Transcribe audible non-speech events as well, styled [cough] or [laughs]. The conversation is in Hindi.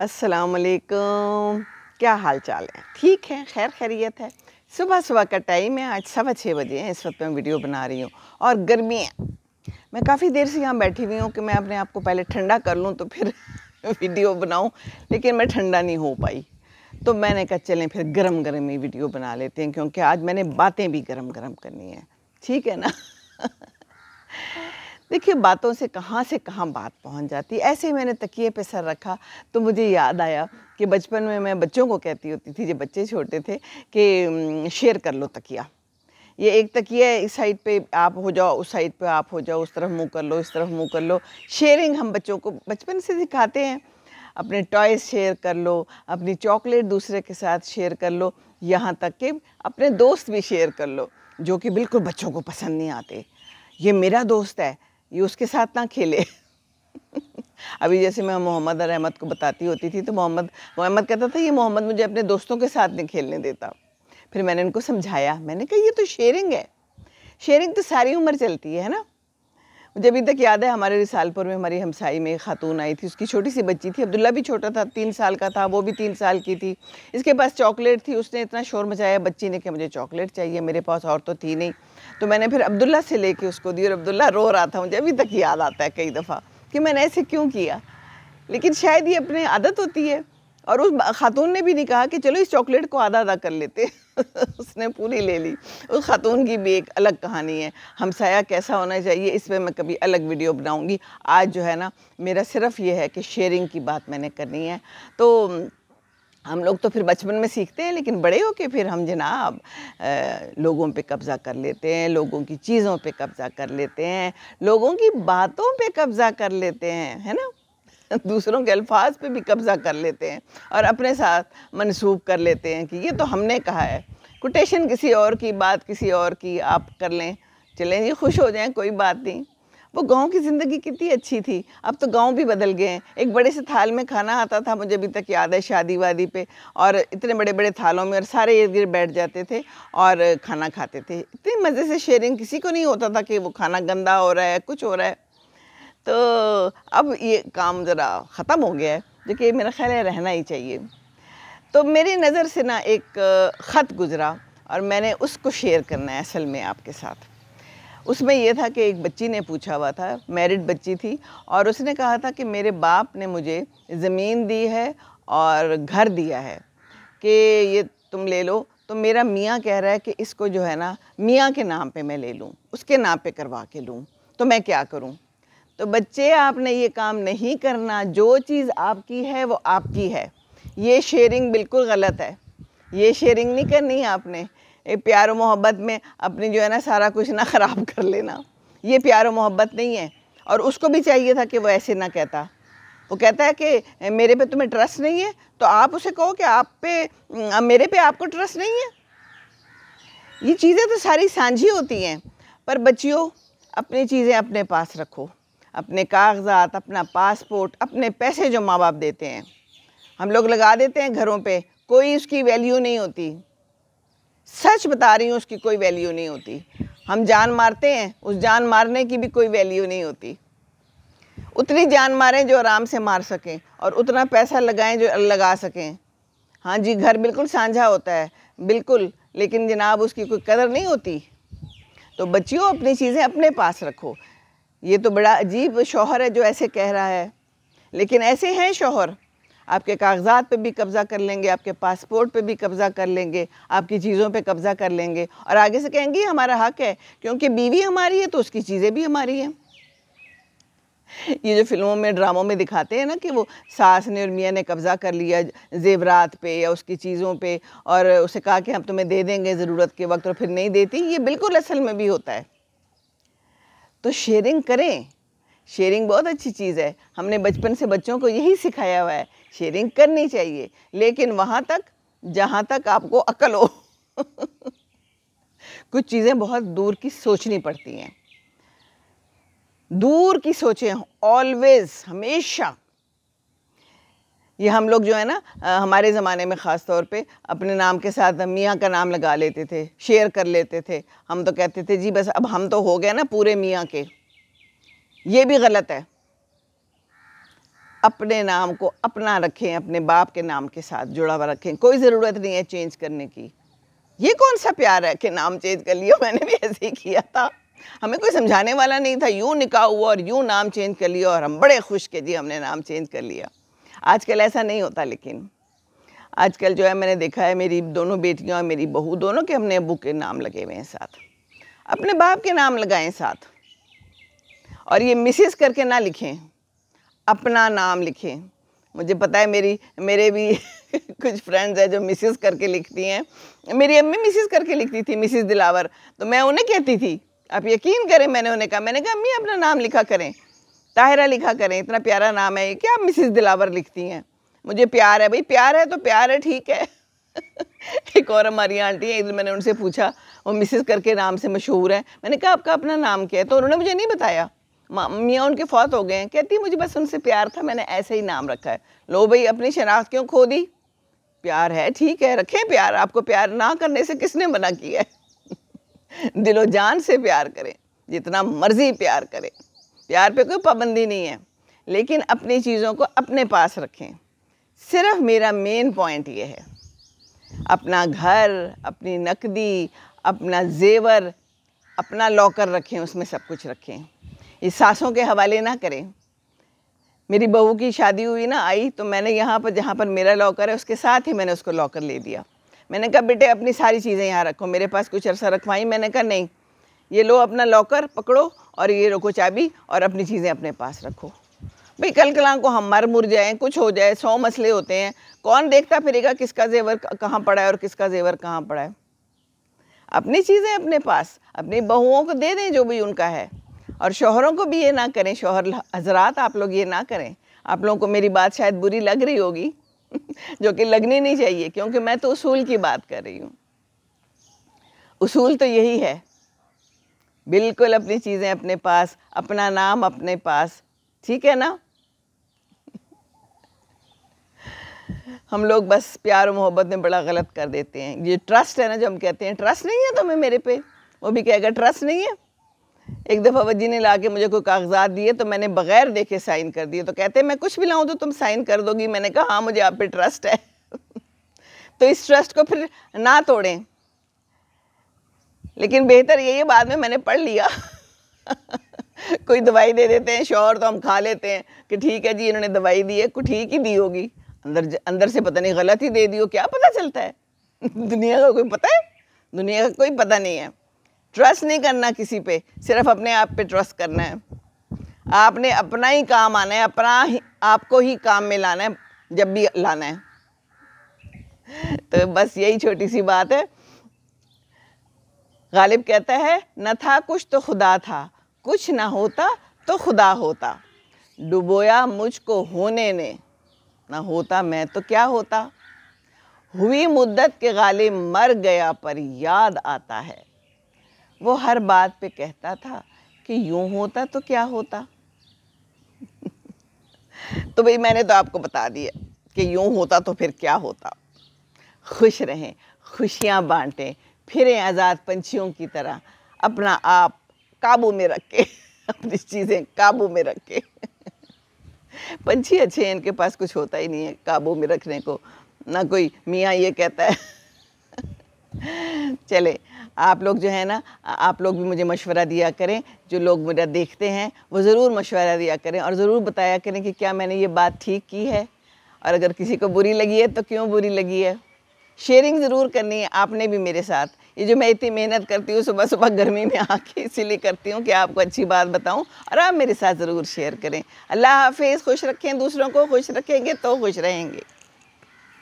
असलकम क्या हाल चाल है ठीक है खैर खैरियत है सुबह सुबह का टाइम है आज सवा छः बजे हैं इस वक्त मैं वीडियो बना रही हूँ और गर्मी है मैं काफ़ी देर से यहाँ बैठी हुई हूँ कि मैं अपने आप को पहले ठंडा कर लूँ तो फिर [laughs] वीडियो बनाऊँ लेकिन मैं ठंडा नहीं हो पाई तो मैंने कहा चलें फिर गर्म गर्म ही वीडियो बना लेते हैं क्योंकि आज मैंने बातें भी गर्म गर्म करनी है ठीक है ना [laughs] देखिए बातों से कहाँ से कहाँ बात पहुँच जाती है ऐसे ही मैंने तकिए पे सर रखा तो मुझे याद आया कि बचपन में मैं बच्चों को कहती होती थी जब बच्चे छोटे थे कि शेयर कर लो तकिया ये एक तकिया इस साइड पे आप हो जाओ उस साइड पे आप हो जाओ उस तरफ मुँह कर लो इस तरफ मुँह कर लो शेयरिंग हम बच्चों को बचपन से सिखाते हैं अपने टॉयज शेयर कर लो अपनी चॉकलेट दूसरे के साथ शेयर कर लो यहाँ तक कि अपने दोस्त भी शेयर कर लो जो कि बिल्कुल बच्चों को पसंद नहीं आते ये मेरा दोस्त है ये उसके साथ ना खेले अभी जैसे मैं मोहम्मद और अहमद को बताती होती थी तो मोहम्मद मोहम्मद कहता था ये मोहम्मद मुझे अपने दोस्तों के साथ नहीं खेलने देता फिर मैंने उनको समझाया मैंने कहा ये तो शेयरिंग है शेयरिंग तो सारी उम्र चलती है ना मुझे अभी तक याद है हमारे रिसालपुर में हमारी हमसाई में खातून आई थी उसकी छोटी सी बच्ची थी अब्दुल्ला भी छोटा था तीन साल का था वो भी तीन साल की थी इसके पास चॉकलेट थी उसने इतना शोर मचाया बच्ची ने कि मुझे चॉकलेट चाहिए मेरे पास और तो थी नहीं तो मैंने फिर अब्दुल्ला से लेके उसको दी और अब्दुल्ला रो रहा था मुझे अभी तक याद आता है कई दफ़ा कि मैंने ऐसे क्यों किया लेकिन शायद ये अपने आदत होती है और उस खातून ने भी नहीं कहा कि चलो इस चॉकलेट को आधा आधा कर लेते [laughs] उसने पूरी ले ली उस खातून की भी एक अलग कहानी है हमसाया कैसा होना चाहिए इस पर मैं कभी अलग वीडियो बनाऊँगी आज जो है ना मेरा सिर्फ ये है कि शेयरिंग की बात मैंने करनी है तो हम लोग तो फिर बचपन में सीखते हैं लेकिन बड़े होके फिर हम जनाब लोगों पे कब्ज़ा कर लेते हैं लोगों की चीज़ों पे कब्ज़ा कर लेते हैं लोगों की बातों पे कब्ज़ा कर लेते हैं है ना [laughs] दूसरों के अल्फाज पे भी कब्ज़ा कर लेते हैं और अपने साथ मनसूब कर लेते हैं कि ये तो हमने कहा है कोटेशन किसी और की बात किसी और की आप कर लें चलें ये खुश हो जाएं कोई बात नहीं वो गांव की ज़िंदगी कितनी अच्छी थी अब तो गांव भी बदल गए हैं एक बड़े से थाल में खाना आता था मुझे अभी तक याद है शादी वादी पे और इतने बड़े बड़े थालों में और सारे इर्द गिर्द बैठ जाते थे और खाना खाते थे इतने मज़े से शेयरिंग किसी को नहीं होता था कि वो खाना गंदा हो रहा है कुछ हो रहा है तो अब ये काम ज़रा ख़त्म हो गया है जो कि मेरा ख्याल है रहना ही चाहिए तो मेरी नज़र से ना एक ख़त गुज़रा और मैंने उसको शेयर करना है असल में आपके साथ उसमें यह था कि एक बच्ची ने पूछा हुआ था मैरिड बच्ची थी और उसने कहा था कि मेरे बाप ने मुझे ज़मीन दी है और घर दिया है कि ये तुम ले लो तो मेरा मियाँ कह रहा है कि इसको जो है ना मियाँ के नाम पे मैं ले लूँ उसके नाम पे करवा के लूँ तो मैं क्या करूँ तो बच्चे आपने ये काम नहीं करना जो चीज़ आपकी है वो आपकी है ये शेयरिंग बिल्कुल गलत है ये शेयरिंग नहीं करनी आपने ये प्यार मोहब्बत में अपनी जो है ना सारा कुछ ना ख़राब कर लेना ये प्यार मोहब्बत नहीं है और उसको भी चाहिए था कि वो ऐसे ना कहता वो कहता है कि मेरे पे तुम्हें ट्रस्ट नहीं है तो आप उसे कहो कि आप पे मेरे पे आपको ट्रस्ट नहीं है ये चीज़ें तो सारी सांझी होती हैं पर बच्चियों अपनी चीज़ें अपने पास रखो अपने कागजात अपना पासपोर्ट अपने पैसे जो माँ बाप देते हैं हम लोग लगा देते हैं घरों पे कोई उसकी वैल्यू नहीं होती सच बता रही हूँ उसकी कोई वैल्यू नहीं होती हम जान मारते हैं उस जान मारने की भी कोई वैल्यू नहीं होती उतनी जान मारें जो आराम से मार सकें और उतना पैसा लगाएं जो लगा सकें हाँ जी घर बिल्कुल साझा होता है बिल्कुल लेकिन जनाब उसकी कोई कदर नहीं होती तो बच्चियों अपनी चीज़ें अपने पास रखो ये तो बड़ा अजीब शोहर है जो ऐसे कह रहा है लेकिन ऐसे हैं शोहर आपके कागजात पे भी कब्ज़ा कर लेंगे आपके पासपोर्ट पे भी कब्ज़ा कर लेंगे आपकी चीज़ों पे कब्ज़ा कर लेंगे और आगे से कहेंगे हमारा हक है क्योंकि बीवी हमारी है तो उसकी चीज़ें भी हमारी हैं ये जो फिल्मों में ड्रामों में दिखाते हैं ना कि वो सास ने और मियाँ ने कब्ज़ा कर लिया जेवरात पे या उसकी चीज़ों पे और उसे कहा कि हम तुम्हें दे देंगे ज़रूरत के वक्त और फिर नहीं देती ये बिल्कुल असल में भी होता है तो शेयरिंग करें शेयरिंग बहुत अच्छी चीज़ है हमने बचपन से बच्चों को यही सिखाया हुआ है शेयरिंग करनी चाहिए लेकिन वहाँ तक जहाँ तक आपको अकल हो [laughs] कुछ चीज़ें बहुत दूर की सोचनी पड़ती हैं दूर की सोचें ऑलवेज हमेशा ये हम लोग जो है ना हमारे ज़माने में ख़ास तौर पे अपने नाम के साथ मियाँ का नाम लगा लेते थे शेयर कर लेते थे हम तो कहते थे जी बस अब हम तो हो गए ना पूरे मियाँ के ये भी गलत है अपने नाम को अपना रखें अपने बाप के नाम के साथ जुड़ा हुआ रखें कोई ज़रूरत नहीं है चेंज करने की ये कौन सा प्यार है कि नाम चेंज कर लिया मैंने भी ऐसे ही किया था हमें कोई समझाने वाला नहीं था यूँ निकाह हुआ और यूँ नाम चेंज कर लिया और हम बड़े खुश के जी हमने नाम चेंज कर लिया आजकल ऐसा नहीं होता लेकिन आजकल जो है मैंने देखा है मेरी दोनों बेटियाँ और मेरी बहू दोनों के हमने अबू के नाम लगे हुए हैं साथ अपने बाप के नाम लगाएं साथ और ये मिसिस करके ना लिखें अपना नाम लिखें मुझे पता है मेरी मेरे भी [laughs] कुछ फ्रेंड्स हैं जो मिसिस करके लिखती हैं मेरी अम्मी मिसिस करके लिखती थी मिसिस दिलावर तो मैं उन्हें कहती थी आप यकीन करें मैंने उन्हें कहा मैंने कहा अम्मी अपना नाम लिखा करें ताहिरा लिखा करें इतना प्यारा नाम है ये क्या मिसिस दिलावर लिखती हैं मुझे प्यार है भाई प्यार है तो प्यार है ठीक है [laughs] एक और हमारी आंटी हैं इधर मैंने उनसे पूछा वो मिसिस करके नाम से मशहूर है मैंने कहा आपका अपना नाम क्या है तो उन्होंने मुझे नहीं बताया मियाँ उनके फौत हो गए हैं कहती है मुझे बस उनसे प्यार था मैंने ऐसे ही नाम रखा है लो भाई अपनी शनाख्त क्यों खो दी प्यार है ठीक है रखें प्यार आपको प्यार ना करने से किसने मना किया है [laughs] दिलो जान से प्यार करें जितना मर्जी प्यार करें प्यार पे कोई पाबंदी नहीं है लेकिन अपनी चीज़ों को अपने पास रखें सिर्फ मेरा मेन पॉइंट ये है अपना घर अपनी नकदी अपना जेवर अपना लॉकर रखें उसमें सब कुछ रखें ये सासों के हवाले ना करें मेरी बहू की शादी हुई ना आई तो मैंने यहाँ पर जहाँ पर मेरा लॉकर है उसके साथ ही मैंने उसको लॉकर ले दिया मैंने कहा बेटे अपनी सारी चीज़ें यहाँ रखो मेरे पास कुछ अरसा रखवाई मैंने कहा नहीं ये लो अपना लॉकर पकड़ो और ये रखो चाबी और अपनी चीज़ें अपने पास रखो भाई कल कला को हम मर मुर जाएँ कुछ हो जाए सौ मसले होते हैं कौन देखता फिरेगा किसका जेवर कहाँ पड़ा है और किसका जेवर कहाँ पड़ा है अपनी चीज़ें अपने पास अपनी बहुओं को दे दें जो भी उनका है और शोहरों को भी ये ना करें शोहर हजरात आप लोग ये ना करें आप लोगों को मेरी बात शायद बुरी लग रही होगी [laughs] जो कि लगनी नहीं चाहिए क्योंकि मैं तो उसूल की बात कर रही हूँ उसूल तो यही है बिल्कुल अपनी चीज़ें अपने पास अपना नाम अपने पास ठीक है ना हम लोग बस प्यार और मोहब्बत में बड़ा गलत कर देते हैं ये ट्रस्ट है ना जो हम कहते हैं ट्रस्ट नहीं है तुम्हें मेरे पे वो भी कहेगा ट्रस्ट नहीं है एक दफ़ा वजी ने ला के मुझे कोई कागजात दिए तो मैंने बगैर देखे साइन कर दिए तो कहते हैं मैं कुछ भी लाऊँ तो तुम साइन कर दोगी मैंने कहा हाँ मुझे आप पे ट्रस्ट है [laughs] तो इस ट्रस्ट को फिर ना तोड़ें लेकिन बेहतर यही है बाद में मैंने पढ़ लिया कोई दवाई दे देते हैं शोर तो हम खा लेते हैं कि ठीक है जी इन्होंने दवाई दी है कुछ ठीक ही दी होगी अंदर अंदर से पता नहीं गलत ही दे दी हो क्या पता चलता है दुनिया का कोई पता है दुनिया का कोई पता नहीं है ट्रस्ट नहीं करना किसी पे सिर्फ अपने आप पे ट्रस्ट करना है आपने अपना ही काम आना है अपना ही आपको ही काम में लाना है जब भी लाना है तो बस यही छोटी सी बात है गालिब कहता है न था कुछ तो खुदा था कुछ ना होता तो खुदा होता डुबोया मुझको होने ने ना होता मैं तो क्या होता हुई मुद्दत के गालिब मर गया पर याद आता है वो हर बात पे कहता था कि यूं होता तो क्या होता [laughs] तो भाई मैंने तो आपको बता दिया कि यूं होता तो फिर क्या होता खुश रहें खुशियाँ बांटें फिरें आज़ाद पंछियों की तरह अपना आप काबू में रख के [laughs] अपनी चीज़ें काबू में रख के [laughs] पंछी अच्छे हैं इनके पास कुछ होता ही नहीं है काबू में रखने को ना कोई मियाँ ये कहता है [laughs] चले आप लोग जो है ना आप लोग भी मुझे मशवरा दिया करें जो लोग मेरा देखते हैं वो ज़रूर मशवरा दिया करें और ज़रूर बताया करें कि क्या मैंने ये बात ठीक की है और अगर किसी को बुरी लगी है तो क्यों बुरी लगी है शेयरिंग ज़रूर करनी है आपने भी मेरे साथ ये जो मैं इतनी मेहनत करती हूँ सुबह सुबह गर्मी में आके इसीलिए करती हूँ कि आपको अच्छी बात बताऊँ और आप मेरे साथ ज़रूर शेयर करें अल्लाह हाफिज़ खुश रखें दूसरों को खुश रखेंगे तो खुश रहेंगे